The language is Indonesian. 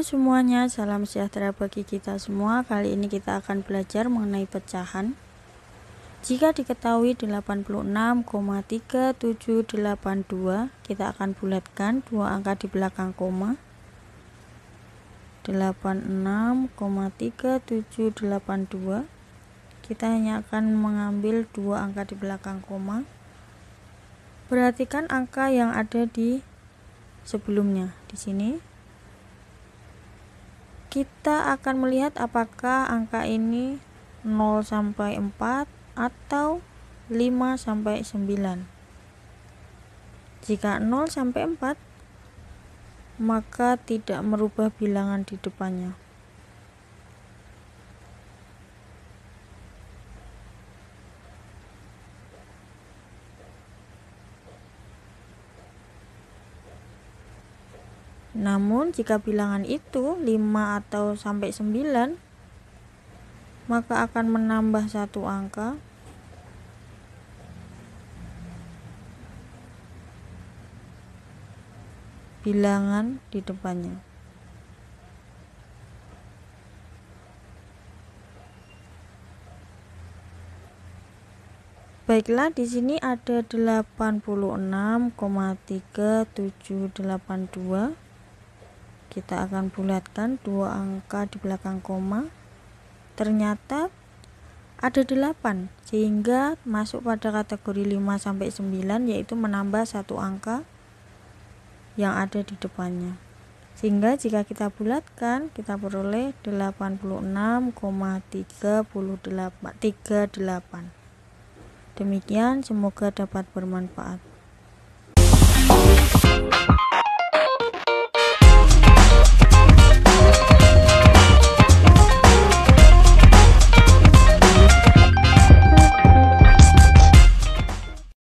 semuanya, salam sejahtera bagi kita semua. Kali ini kita akan belajar mengenai pecahan. Jika diketahui 86,3782, kita akan bulatkan dua angka di belakang koma. 86,3782. Kita hanya akan mengambil dua angka di belakang koma. Perhatikan angka yang ada di sebelumnya di sini kita akan melihat apakah angka ini 0 sampai 4 atau 5 sampai 9. Jika 0 sampai 4 maka tidak merubah bilangan di depannya. Namun jika bilangan itu 5 atau sampai 9 maka akan menambah satu angka bilangan di depannya. Baiklah, di sini ada 86,3782 kita akan bulatkan dua angka di belakang koma ternyata ada 8 sehingga masuk pada kategori 5 sampai 9 yaitu menambah satu angka yang ada di depannya sehingga jika kita bulatkan kita peroleh 86,38 38 demikian semoga dapat bermanfaat